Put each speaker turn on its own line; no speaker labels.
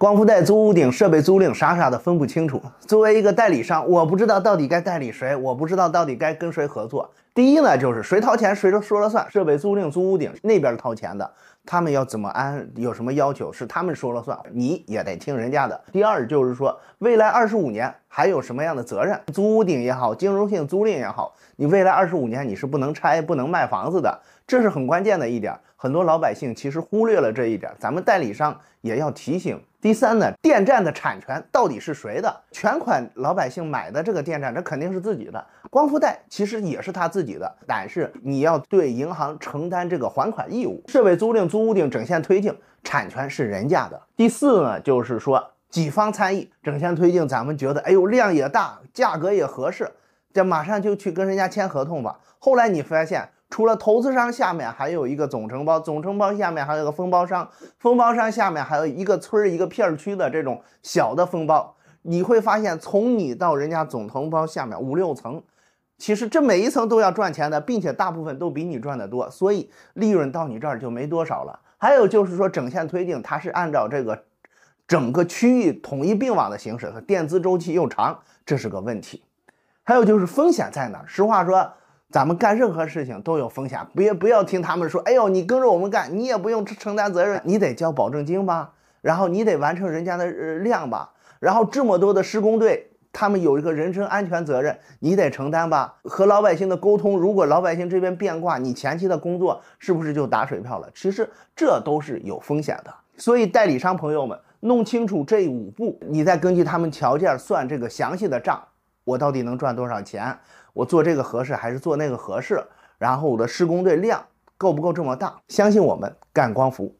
光伏带租屋顶设备租赁，傻傻的分不清楚。作为一个代理商，我不知道到底该代理谁，我不知道到底该跟谁合作。第一呢，就是谁掏钱谁就说了算。设备租赁、租屋顶那边掏钱的，他们要怎么安，有什么要求是他们说了算，你也得听人家的。第二就是说，未来二十五年还有什么样的责任？租屋顶也好，金融性租赁也好，你未来二十五年你是不能拆、不能卖房子的，这是很关键的一点。很多老百姓其实忽略了这一点，咱们代理商也要提醒。第三呢，电站的产权到底是谁的？全款老百姓买的这个电站，这肯定是自己的。光伏贷其实也是他自己。的，但是你要对银行承担这个还款义务。设备租赁、租屋顶、整线推进，产权是人家的。第四呢，就是说己方参与整线推进，咱们觉得哎呦量也大，价格也合适，这马上就去跟人家签合同吧。后来你发现，除了投资商下面还有一个总承包，总承包下面还有一个分包商，分包商下面还有一个村儿一个片区的这种小的分包。你会发现，从你到人家总承包下面五六层。其实这每一层都要赚钱的，并且大部分都比你赚的多，所以利润到你这儿就没多少了。还有就是说整线推进，它是按照这个整个区域统一并网的形式，和垫资周期又长，这是个问题。还有就是风险在哪儿？实话说，咱们干任何事情都有风险，别不要听他们说，哎呦，你跟着我们干，你也不用承担责任，你得交保证金吧，然后你得完成人家的量吧，然后这么多的施工队。他们有一个人身安全责任，你得承担吧？和老百姓的沟通，如果老百姓这边变卦，你前期的工作是不是就打水漂了？其实这都是有风险的。所以代理商朋友们，弄清楚这五步，你再根据他们条件算这个详细的账，我到底能赚多少钱？我做这个合适还是做那个合适？然后我的施工队量够不够这么大？相信我们干光伏。